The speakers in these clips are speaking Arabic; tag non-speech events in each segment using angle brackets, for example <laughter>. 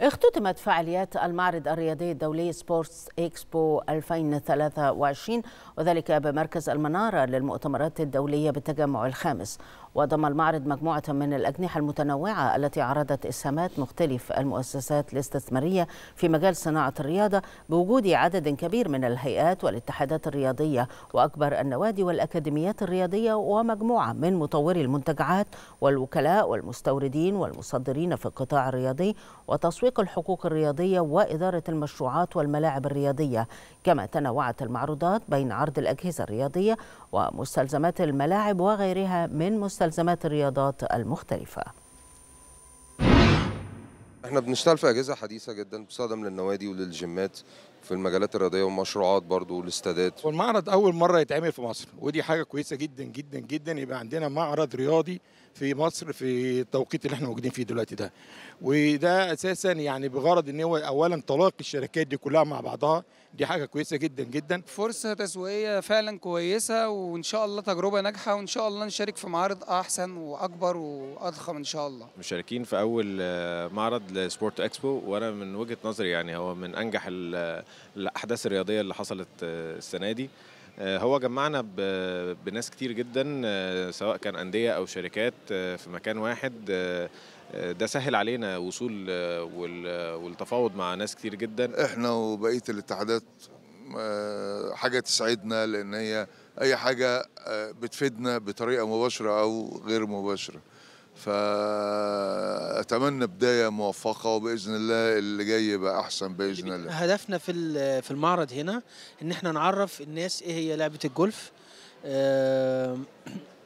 اختتمت فعاليات المعرض الرياضي الدولي سبورتس اكسبو 2023 وذلك بمركز المنارة للمؤتمرات الدولية بالتجمع الخامس وضم المعرض مجموعة من الأجنحة المتنوعة التي عرضت إسهامات مختلف المؤسسات الاستثمارية في مجال صناعة الرياضة بوجود عدد كبير من الهيئات والاتحادات الرياضية وأكبر النوادي والأكاديميات الرياضية ومجموعة من مطوري المنتجعات والوكلاء والمستوردين والمصدرين في القطاع الرياضي وتسويق الحقوق الرياضية وإدارة المشروعات والملاعب الرياضية كما تنوعت المعروضات بين عرض الأجهزة الرياضية ومستلزمات الملاعب وغيرها من مستلزمات مستلزمات الرياضات المختلفة احنا بنشتغل في اجهزه حديثه جدا بصدم للنوادي وللجيمات في المجالات الرياضيه والمشروعات برضو والاستادات والمعرض اول مره يتعمل في مصر ودي حاجه كويسه جدا جدا جدا يبقى عندنا معرض رياضي في مصر في التوقيت اللي احنا موجودين فيه دلوقتي ده وده اساسا يعني بغرض ان هو اولا تلاقي الشركات دي كلها مع بعضها دي حاجه كويسه جدا جدا فرصه تسويقيه فعلا كويسه وان شاء الله تجربه ناجحه وان شاء الله نشارك في معارض احسن واكبر واضخم ان شاء الله مشاركين في اول آه، معرض لسبورت اكسبو وانا من وجهه نظري يعني هو من انجح ال آه، الاحداث الرياضيه اللي حصلت آه، السنه دي آه، هو جمعنا بناس كتير جدا آه، سواء كان انديه او شركات في مكان واحد ده سهل علينا وصول والتفاوض مع ناس كتير جدا احنا وبقيه الاتحادات حاجه تسعدنا لان هي اي حاجه بتفيدنا بطريقه مباشره او غير مباشره فاتمنى بدايه موفقه وباذن الله اللي جاي يبقى احسن باذن الله هدفنا في في المعرض هنا ان احنا نعرف الناس ايه هي لعبه الجولف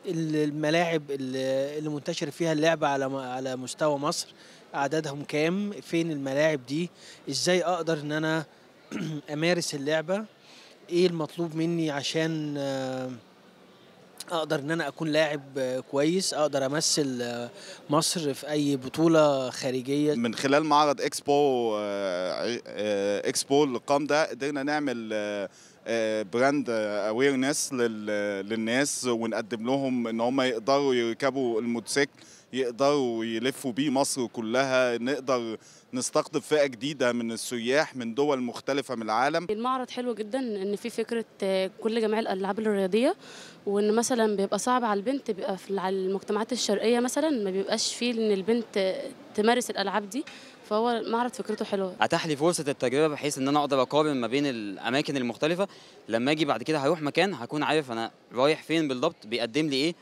الملاعب اللي منتشر فيها اللعبه على على مستوى مصر اعدادهم كام فين الملاعب دي ازاي اقدر ان انا <clears throat> امارس اللعبه ايه المطلوب مني عشان آه اقدر ان انا اكون لاعب كويس اقدر امثل آه، مصر في اي بطوله خارجيه من خلال معرض اكسبو آه، آه، اكسبو اللي قام ده قدرنا نعمل براند آه، اويرنس للناس ونقدم لهم ان هم يقدروا يركبوا الموتوسيكل يقدروا يلفوا بيه مصر كلها نقدر نستقطب فئه جديده من السياح من دول مختلفه من العالم المعرض حلو جدا ان في فكره آه، كل جميع الالعاب الرياضيه وان مثلا بيبقى صعب على البنت بيبقى في المجتمعات الشرقيه مثلا ما بيبقاش فيه ان البنت تمارس الالعاب دي فهو المعرض فكرته حلوه اتاح لي فرصه التجربه بحيث ان انا اقدر اقارن ما بين الاماكن المختلفه لما اجي بعد كده هروح مكان هكون عارف انا رايح فين بالضبط بيقدم لي ايه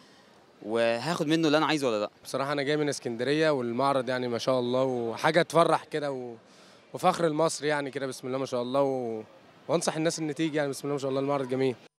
وهاخد منه اللي انا عايزه ولا لا بصراحه انا جاي من اسكندريه والمعرض يعني ما شاء الله وحاجه تفرح كده و... وفخر المصري يعني كده بسم الله ما شاء الله و... وانصح الناس ان تيجي يعني بسم الله ما شاء الله المعرض جميل